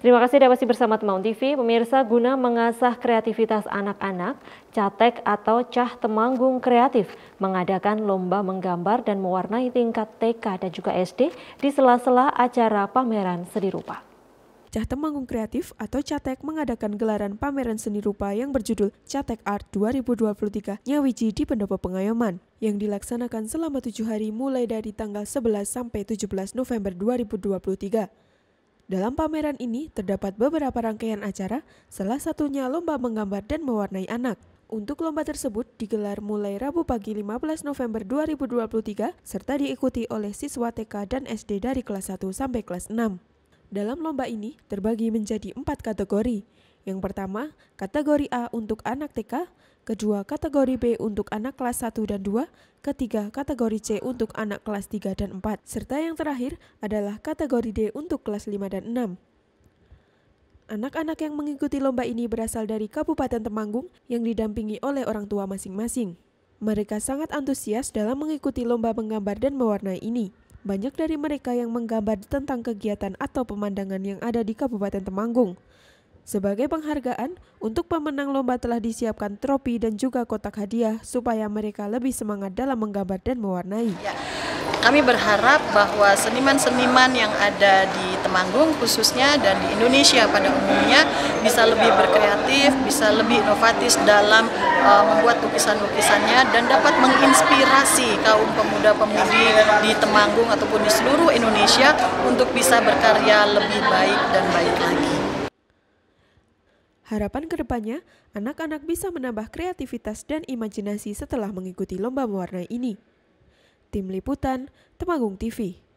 Terima kasih Anda masih bersama Temaun TV. Pemirsa, guna mengasah kreativitas anak-anak, Catek atau Cah Temanggung Kreatif mengadakan lomba menggambar dan mewarnai tingkat TK dan juga SD di sela-sela acara pameran seni rupa. Cah Temanggung Kreatif atau Catek mengadakan gelaran pameran seni rupa yang berjudul Catek Art 2023 Nyawiji di Pendopo Pengayoman yang dilaksanakan selama tujuh hari mulai dari tanggal 11 sampai 17 November 2023. Dalam pameran ini terdapat beberapa rangkaian acara, salah satunya lomba menggambar dan mewarnai anak. Untuk lomba tersebut digelar mulai Rabu pagi 15 November 2023 serta diikuti oleh siswa TK dan SD dari kelas 1 sampai kelas 6. Dalam lomba ini terbagi menjadi empat kategori, yang pertama, kategori A untuk anak TK, kedua kategori B untuk anak kelas 1 dan 2, ketiga kategori C untuk anak kelas 3 dan 4, serta yang terakhir adalah kategori D untuk kelas 5 dan 6. Anak-anak yang mengikuti lomba ini berasal dari Kabupaten Temanggung yang didampingi oleh orang tua masing-masing. Mereka sangat antusias dalam mengikuti lomba menggambar dan mewarnai ini. Banyak dari mereka yang menggambar tentang kegiatan atau pemandangan yang ada di Kabupaten Temanggung. Sebagai penghargaan, untuk pemenang lomba telah disiapkan tropi dan juga kotak hadiah supaya mereka lebih semangat dalam menggambar dan mewarnai. Ya, kami berharap bahwa seniman-seniman yang ada di Temanggung khususnya dan di Indonesia pada umumnya bisa lebih berkreatif, bisa lebih inovatif dalam uh, membuat lukisan-lukisannya dan dapat menginspirasi kaum pemuda-pemudi di Temanggung ataupun di seluruh Indonesia untuk bisa berkarya lebih baik dan baik lagi. Harapan kedepannya, anak-anak bisa menambah kreativitas dan imajinasi setelah mengikuti lomba mewarnai ini. Tim Liputan, Temanggung TV